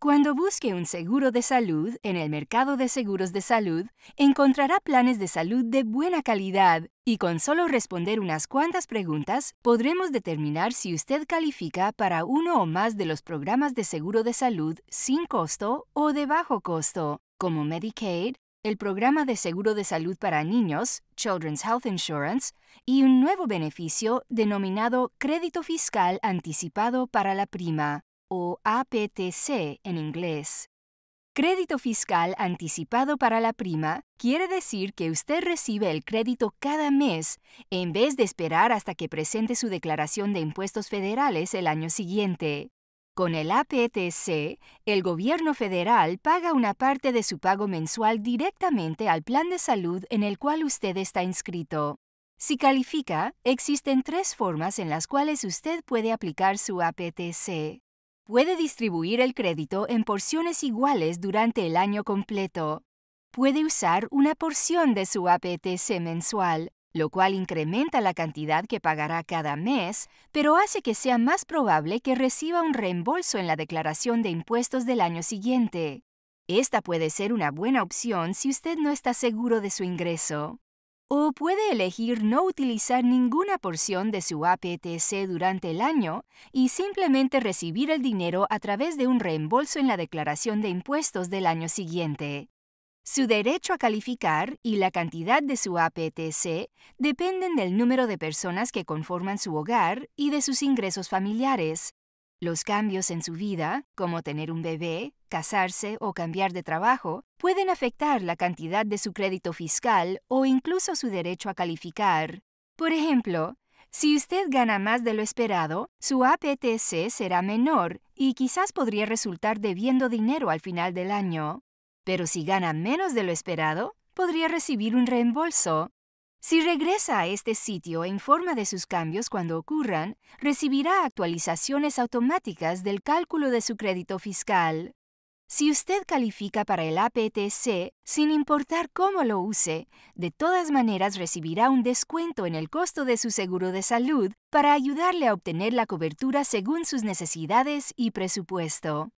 Cuando busque un seguro de salud en el mercado de seguros de salud, encontrará planes de salud de buena calidad y con solo responder unas cuantas preguntas podremos determinar si usted califica para uno o más de los programas de seguro de salud sin costo o de bajo costo, como Medicaid, el programa de seguro de salud para niños, Children's Health Insurance, y un nuevo beneficio denominado Crédito Fiscal Anticipado para la Prima o APTC en inglés. Crédito fiscal anticipado para la prima quiere decir que usted recibe el crédito cada mes en vez de esperar hasta que presente su declaración de impuestos federales el año siguiente. Con el APTC, el gobierno federal paga una parte de su pago mensual directamente al plan de salud en el cual usted está inscrito. Si califica, existen tres formas en las cuales usted puede aplicar su APTC. Puede distribuir el crédito en porciones iguales durante el año completo. Puede usar una porción de su APTC mensual, lo cual incrementa la cantidad que pagará cada mes, pero hace que sea más probable que reciba un reembolso en la declaración de impuestos del año siguiente. Esta puede ser una buena opción si usted no está seguro de su ingreso. O puede elegir no utilizar ninguna porción de su APTC durante el año y simplemente recibir el dinero a través de un reembolso en la declaración de impuestos del año siguiente. Su derecho a calificar y la cantidad de su APTC dependen del número de personas que conforman su hogar y de sus ingresos familiares, los cambios en su vida, como tener un bebé, casarse o cambiar de trabajo, pueden afectar la cantidad de su crédito fiscal o incluso su derecho a calificar. Por ejemplo, si usted gana más de lo esperado, su APTC será menor y quizás podría resultar debiendo dinero al final del año. Pero si gana menos de lo esperado, podría recibir un reembolso. Si regresa a este sitio e informa de sus cambios cuando ocurran, recibirá actualizaciones automáticas del cálculo de su crédito fiscal. Si usted califica para el APTC, sin importar cómo lo use, de todas maneras recibirá un descuento en el costo de su seguro de salud para ayudarle a obtener la cobertura según sus necesidades y presupuesto.